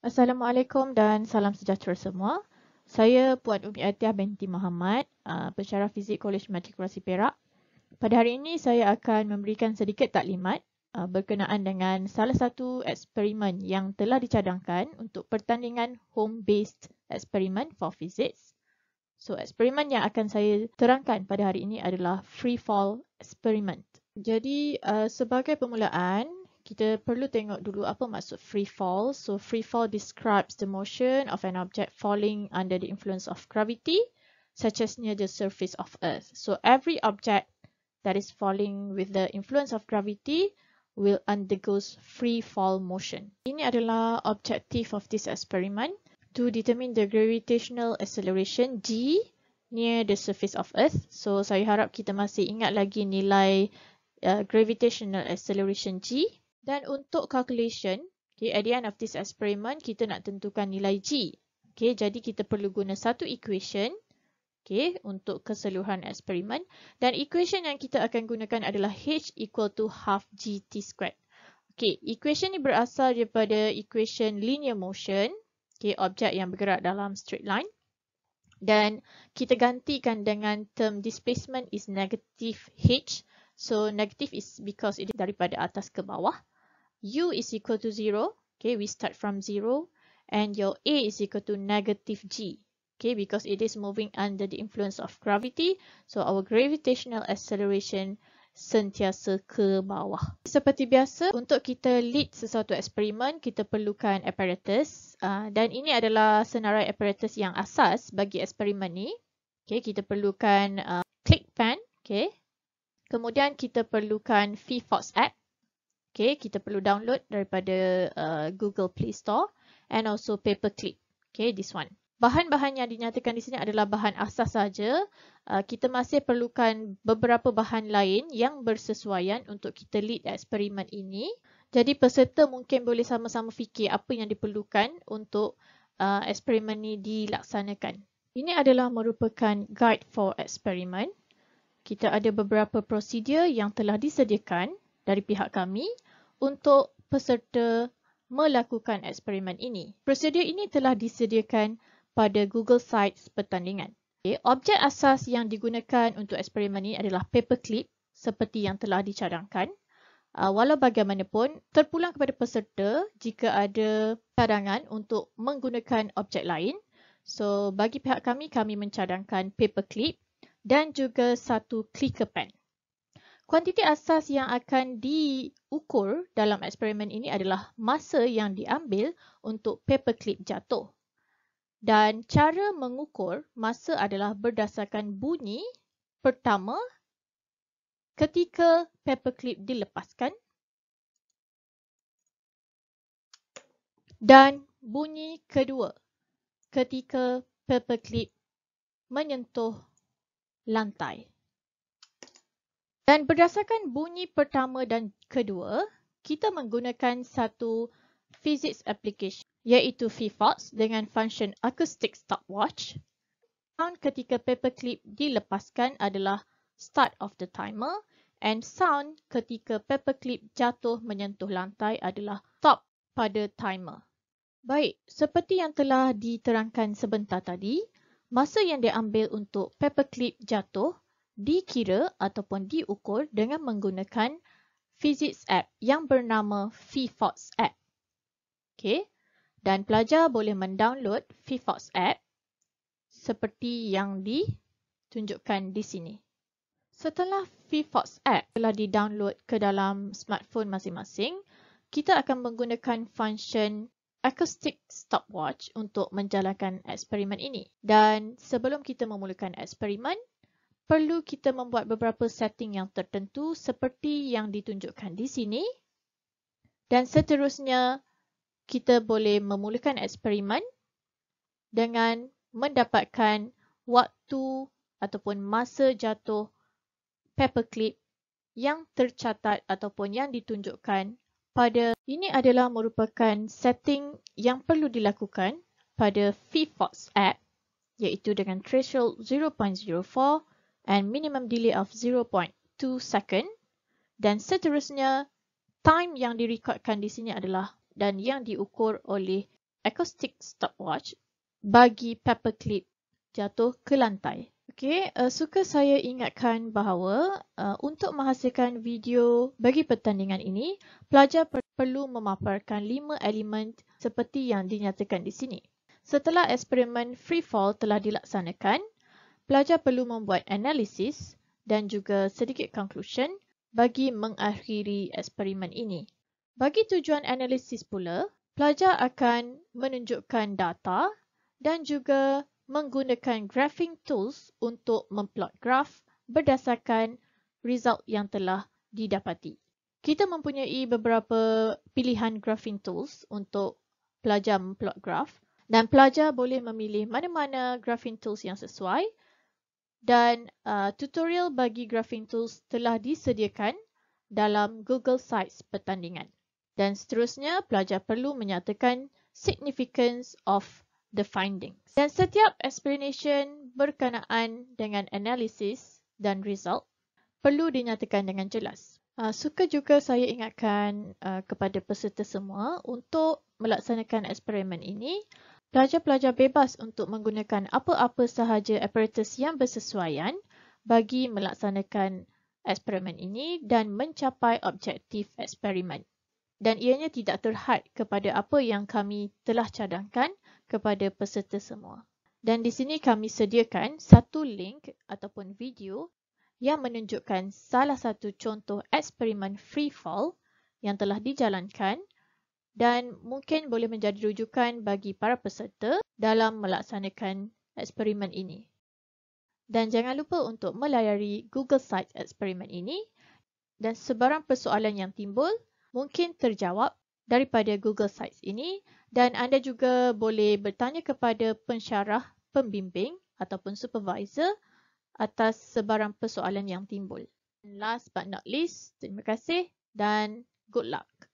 Assalamualaikum dan salam sejahtera semua. Saya Puan Umi Atiyah binti Muhammad, ah, pencerah fizik Kolej Matrikulasi Perak. Pada hari ini, saya akan memberikan sedikit taklimat ah, berkenaan dengan salah satu eksperimen yang telah dicadangkan untuk pertandingan Home-Based Experiment for Physics. So, eksperimen yang akan saya terangkan pada hari ini adalah Free Fall Experiment. Jadi, ah, sebagai permulaan, kita perlu tengok dulu apa maksud free fall. So free fall describes the motion of an object falling under the influence of gravity, such as near the surface of Earth. So every object that is falling with the influence of gravity will undergo free fall motion. Ini adalah objective of this experiment to determine the gravitational acceleration g near the surface of Earth. So saya harap kita masih ingat lagi nilai uh, gravitational acceleration g. Dan untuk calculation, okay, at the end of this experiment, kita nak tentukan nilai G. Okay, jadi kita perlu guna satu equation okay, untuk keseluruhan eksperimen. Dan equation yang kita akan gunakan adalah H equal to half g t squared. Okay, equation ini berasal daripada equation linear motion, okay, objek yang bergerak dalam straight line. Dan kita gantikan dengan term displacement is negative H. So, negative is because it daripada atas ke bawah u is equal to 0. Okay, we start from 0. And your a is equal to negative g. Okay, because it is moving under the influence of gravity. So, our gravitational acceleration sentiasa ke bawah. Seperti biasa, untuk kita lead sesuatu eksperimen, kita perlukan apparatus. Uh, dan ini adalah senarai apparatus yang asas bagi eksperimen ni. Okay, kita perlukan uh, click pen. Okay. Kemudian, kita perlukan V-Fox X. Okay, kita perlu download daripada uh, Google Play Store and also paperclip. Okay, this one. Bahan-bahan yang dinyatakan di sini adalah bahan asas saja. Uh, kita masih perlukan beberapa bahan lain yang bersesuaian untuk kita lead eksperimen ini. Jadi peserta mungkin boleh sama-sama fikir apa yang diperlukan untuk uh, eksperimen ini dilaksanakan. Ini adalah merupakan guide for eksperimen. Kita ada beberapa prosedur yang telah disediakan dari pihak kami untuk peserta melakukan eksperimen ini. Prosedur ini telah disediakan pada Google Sites pertandingan. Okay, objek asas yang digunakan untuk eksperimen ini adalah paperclip seperti yang telah dicadangkan. Uh, walau bagaimanapun, terpulang kepada peserta jika ada cadangan untuk menggunakan objek lain. So, bagi pihak kami, kami mencadangkan paperclip dan juga satu clicker pen. Kuantiti asas yang akan diukur dalam eksperimen ini adalah masa yang diambil untuk paperclip jatuh. Dan cara mengukur masa adalah berdasarkan bunyi pertama ketika paperclip dilepaskan dan bunyi kedua ketika paperclip menyentuh lantai. Dan berdasarkan bunyi pertama dan kedua, kita menggunakan satu physics application iaitu FIFOX dengan function acoustic stopwatch. Sound ketika paperclip dilepaskan adalah start of the timer and sound ketika paperclip jatuh menyentuh lantai adalah stop pada timer. Baik, seperti yang telah diterangkan sebentar tadi, masa yang diambil untuk paperclip jatuh dikira ataupun diukur dengan menggunakan physics app yang bernama FIFOX app. Okey. Dan pelajar boleh mendownload FIFOX app seperti yang ditunjukkan di sini. Setelah FIFOX app telah didownload ke dalam smartphone masing-masing, kita akan menggunakan function acoustic stopwatch untuk menjalankan eksperimen ini. Dan sebelum kita memulakan eksperimen, perlu kita membuat beberapa setting yang tertentu seperti yang ditunjukkan di sini. Dan seterusnya, kita boleh memulakan eksperimen dengan mendapatkan waktu ataupun masa jatuh paperclip yang tercatat ataupun yang ditunjukkan pada ini adalah merupakan setting yang perlu dilakukan pada FIFOX app iaitu dengan threshold and minimum delay of 0.2 second dan seterusnya time yang direkodkan di sini adalah dan yang diukur oleh acoustic stopwatch bagi paper clip jatuh ke lantai. Okey, uh, suka saya ingatkan bahawa uh, untuk menghasilkan video bagi pertandingan ini, pelajar per perlu memaparkan lima elemen seperti yang dinyatakan di sini. Setelah eksperimen free fall telah dilaksanakan, pelajar perlu membuat analisis dan juga sedikit conclusion bagi mengakhiri eksperimen ini. Bagi tujuan analisis pula, pelajar akan menunjukkan data dan juga menggunakan graphing tools untuk memplot graf berdasarkan result yang telah didapati. Kita mempunyai beberapa pilihan graphing tools untuk pelajar memplot graf dan pelajar boleh memilih mana-mana graphing tools yang sesuai dan uh, tutorial bagi graphing tools telah disediakan dalam Google Sites pertandingan. Dan seterusnya, pelajar perlu menyatakan significance of the findings. Dan setiap explanation berkenaan dengan analisis dan result perlu dinyatakan dengan jelas. Uh, suka juga saya ingatkan uh, kepada peserta semua untuk melaksanakan eksperimen ini pelajar-pelajar bebas untuk menggunakan apa-apa sahaja apparatus yang bersesuaian bagi melaksanakan eksperimen ini dan mencapai objektif eksperimen. Dan ianya tidak terhad kepada apa yang kami telah cadangkan kepada peserta semua. Dan di sini kami sediakan satu link ataupun video yang menunjukkan salah satu contoh eksperimen free fall yang telah dijalankan dan mungkin boleh menjadi rujukan bagi para peserta dalam melaksanakan eksperimen ini. Dan jangan lupa untuk melayari Google Sites eksperimen ini dan sebarang persoalan yang timbul mungkin terjawab daripada Google Sites ini dan anda juga boleh bertanya kepada pensyarah pembimbing ataupun supervisor atas sebarang persoalan yang timbul. last but not least, terima kasih dan good luck.